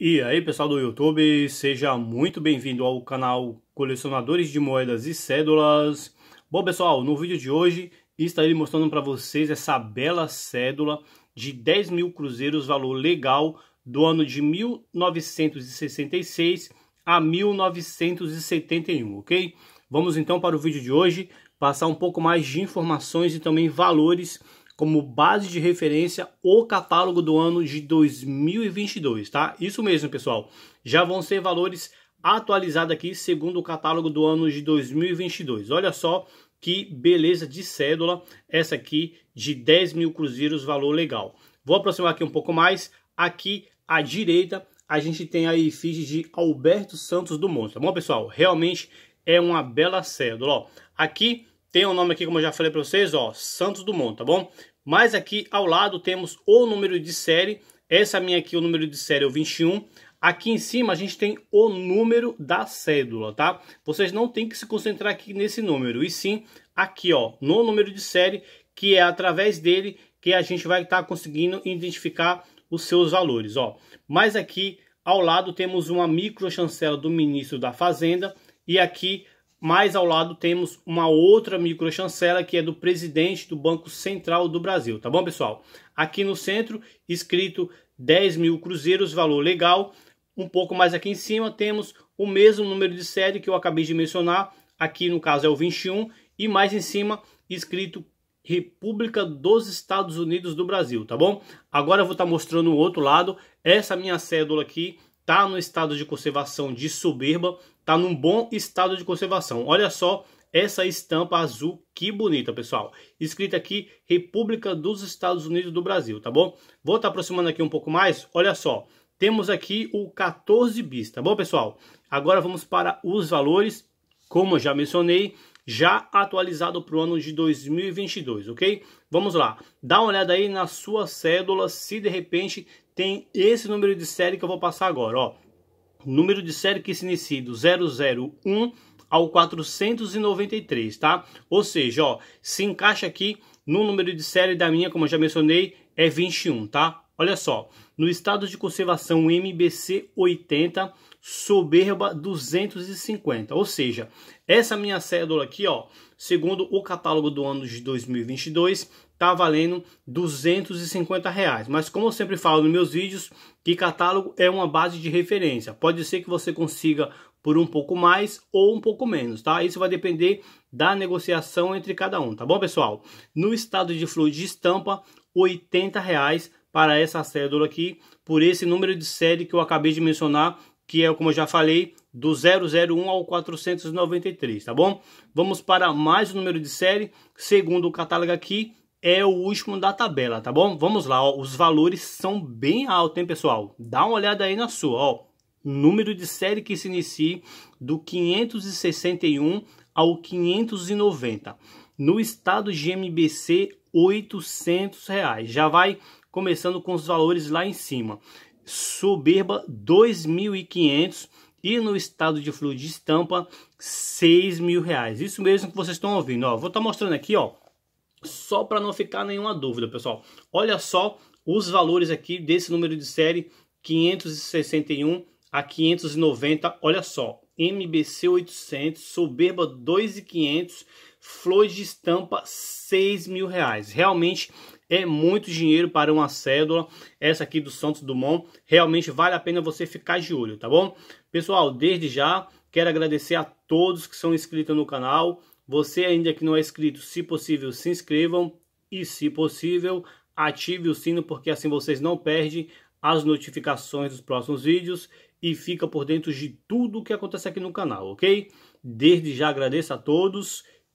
E aí pessoal do YouTube, seja muito bem-vindo ao canal Colecionadores de Moedas e Cédulas. Bom pessoal, no vídeo de hoje estarei mostrando para vocês essa bela cédula de 10 mil cruzeiros, valor legal, do ano de 1966 a 1971, ok? Vamos então para o vídeo de hoje, passar um pouco mais de informações e também valores como base de referência o catálogo do ano de 2022, tá? Isso mesmo, pessoal. Já vão ser valores atualizados aqui segundo o catálogo do ano de 2022. Olha só que beleza de cédula essa aqui de 10 mil cruzeiros, valor legal. Vou aproximar aqui um pouco mais. Aqui à direita a gente tem a efígie de Alberto Santos Dumont, tá bom, pessoal? Realmente é uma bela cédula, ó. Aqui tem o um nome aqui, como eu já falei para vocês, ó, Santos Dumont, tá bom? Mas aqui ao lado temos o número de série. Essa minha aqui, o número de série é o 21. Aqui em cima a gente tem o número da cédula, tá? Vocês não tem que se concentrar aqui nesse número, e sim aqui, ó, no número de série, que é através dele que a gente vai estar tá conseguindo identificar os seus valores, ó. Mas aqui ao lado temos uma microchancela do ministro da Fazenda e aqui mas ao lado temos uma outra microchancela que é do presidente do Banco Central do Brasil, tá bom, pessoal? Aqui no centro, escrito 10 mil cruzeiros, valor legal. Um pouco mais aqui em cima, temos o mesmo número de série que eu acabei de mencionar, aqui no caso é o 21, e mais em cima, escrito República dos Estados Unidos do Brasil, tá bom? Agora eu vou estar tá mostrando o outro lado, essa minha cédula aqui, está no estado de conservação de soberba, está num bom estado de conservação. Olha só essa estampa azul, que bonita, pessoal. Escrita aqui, República dos Estados Unidos do Brasil, tá bom? Vou estar tá aproximando aqui um pouco mais, olha só. Temos aqui o 14 bis, tá bom, pessoal? Agora vamos para os valores. Como já mencionei, já atualizado para o ano de 2022, ok? Vamos lá, dá uma olhada aí na sua cédula se de repente tem esse número de série que eu vou passar agora, ó. Número de série que se inicia do 001 ao 493, tá? Ou seja, ó, se encaixa aqui no número de série da minha, como eu já mencionei, é 21, tá? Olha só, no estado de conservação MBC 80, soberba 250. Ou seja, essa minha cédula aqui, ó, segundo o catálogo do ano de 2022, tá valendo 250 reais. Mas como eu sempre falo nos meus vídeos, que catálogo é uma base de referência. Pode ser que você consiga por um pouco mais ou um pouco menos, tá? Isso vai depender da negociação entre cada um, tá bom, pessoal? No estado de flor de estampa, 80 reais para essa cédula aqui por esse número de série que eu acabei de mencionar, que é, como eu já falei, do 001 ao 493, tá bom? Vamos para mais um número de série, segundo o catálogo aqui, é o último da tabela, tá bom? Vamos lá, ó, os valores são bem altos, hein, pessoal? Dá uma olhada aí na sua, ó, número de série que se inicia do 561 ao 590. No estado de MBC, 800 reais. Já vai começando com os valores lá em cima. Soberba 2.500 e no estado de fluido de estampa 6 mil reais. Isso mesmo que vocês estão ouvindo. Ó, vou estar tá mostrando aqui, ó, só para não ficar nenhuma dúvida, pessoal. Olha só os valores aqui desse número de série 561 a 590. Olha só, MBC 800, Soberba 2.500 flores de estampa 6 mil reais. Realmente é muito dinheiro para uma cédula. Essa aqui do Santos Dumont. Realmente vale a pena você ficar de olho, tá bom? Pessoal, desde já quero agradecer a todos que são inscritos no canal. Você ainda que não é inscrito, se possível, se inscrevam. E se possível, ative o sino porque assim vocês não perdem as notificações dos próximos vídeos e fica por dentro de tudo o que acontece aqui no canal, ok? Desde já agradeço a todos